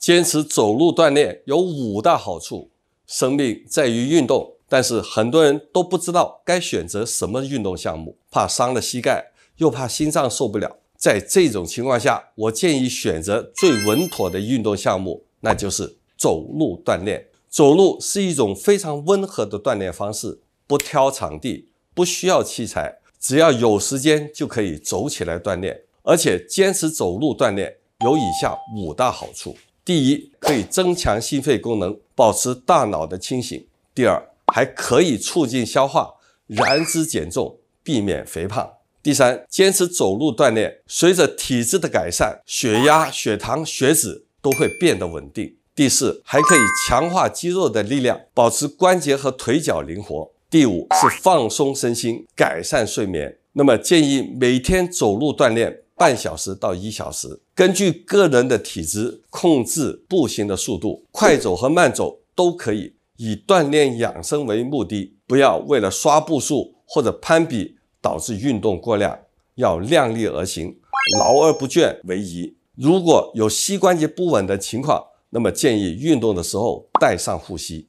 坚持走路锻炼有五大好处。生命在于运动，但是很多人都不知道该选择什么运动项目，怕伤了膝盖，又怕心脏受不了。在这种情况下，我建议选择最稳妥的运动项目，那就是走路锻炼。走路是一种非常温和的锻炼方式，不挑场地，不需要器材，只要有时间就可以走起来锻炼。而且坚持走路锻炼有以下五大好处。第一，可以增强心肺功能，保持大脑的清醒；第二，还可以促进消化、燃脂减重，避免肥胖；第三，坚持走路锻炼，随着体质的改善，血压、血糖、血脂都会变得稳定；第四，还可以强化肌肉的力量，保持关节和腿脚灵活；第五是放松身心，改善睡眠。那么，建议每天走路锻炼。半小时到一小时，根据个人的体质控制步行的速度，快走和慢走都可以，以锻炼养生为目的，不要为了刷步数或者攀比导致运动过量，要量力而行，劳而不倦为宜。如果有膝关节不稳的情况，那么建议运动的时候带上护膝。